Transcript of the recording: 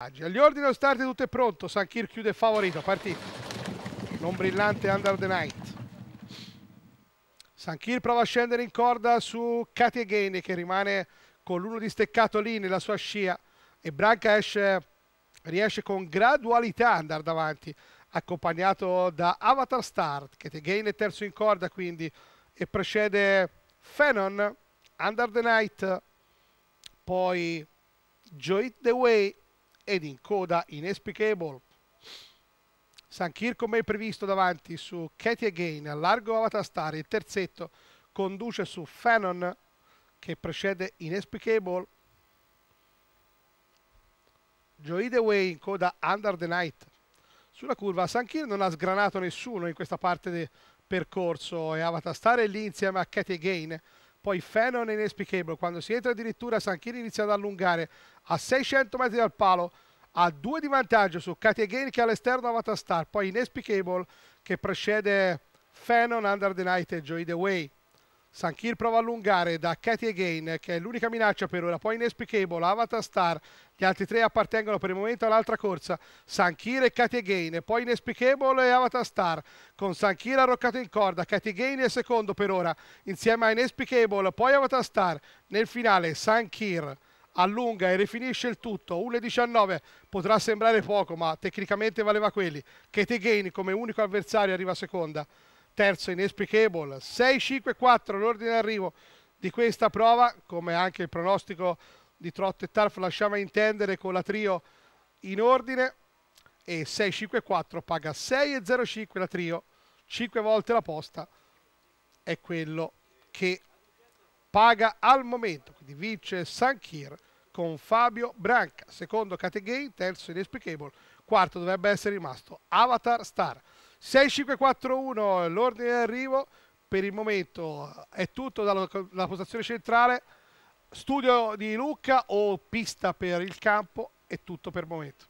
Agli ordini allo start tutto è pronto, Sankir chiude favorito, partito. Non brillante Under the Night. Sankir prova a scendere in corda su Katie Gain che rimane con l'uno di steccato lì nella sua scia e Branca esce, riesce con gradualità ad andare davanti accompagnato da Avatar Start Katie Gain è terzo in corda quindi e precede Fenon, Under the Night poi Joy The Way ed in coda Inexplicable. San Kir come previsto davanti su Katie Again, a largo Star, il terzetto conduce su Fanon che precede Inexplicable. Joy The Way in coda Under the Night. Sulla curva San Kir non ha sgranato nessuno in questa parte del percorso e Avatar Star è lì insieme a Katie Again poi Fennon e Inespicable, quando si entra addirittura Sanchini inizia ad allungare a 600 metri dal palo, a due di vantaggio su Katiagain che è all'esterno a Star, poi Inespicable che precede Fennon, Under the Night e Joy The Way. Sankir prova a allungare da Katie Again, che è l'unica minaccia per ora, poi Inesplicable, Avatar Star, gli altri tre appartengono per il momento all'altra corsa, Sankir e Katie Again, poi Inesplicable e Avatar Star, con Sankir arroccato in corda, Katie Again è secondo per ora, insieme a Inesplicable, poi Avatar Star, nel finale Sankir allunga e rifinisce il tutto. 1.19 potrà sembrare poco, ma tecnicamente valeva quelli. Kate Gain come unico avversario arriva seconda terzo inesplicable, 6-5-4 l'ordine d'arrivo di questa prova come anche il pronostico di Trotto e Tarf lasciava intendere con la trio in ordine e 6-5-4 paga 6-0-5 la trio 5 volte la posta è quello che paga al momento quindi vince Sanchir con Fabio Branca secondo Categain terzo inesplicable, quarto dovrebbe essere rimasto Avatar Star 6-5-4-1 l'ordine d'arrivo per il momento è tutto dalla postazione centrale studio di Lucca o pista per il campo è tutto per il momento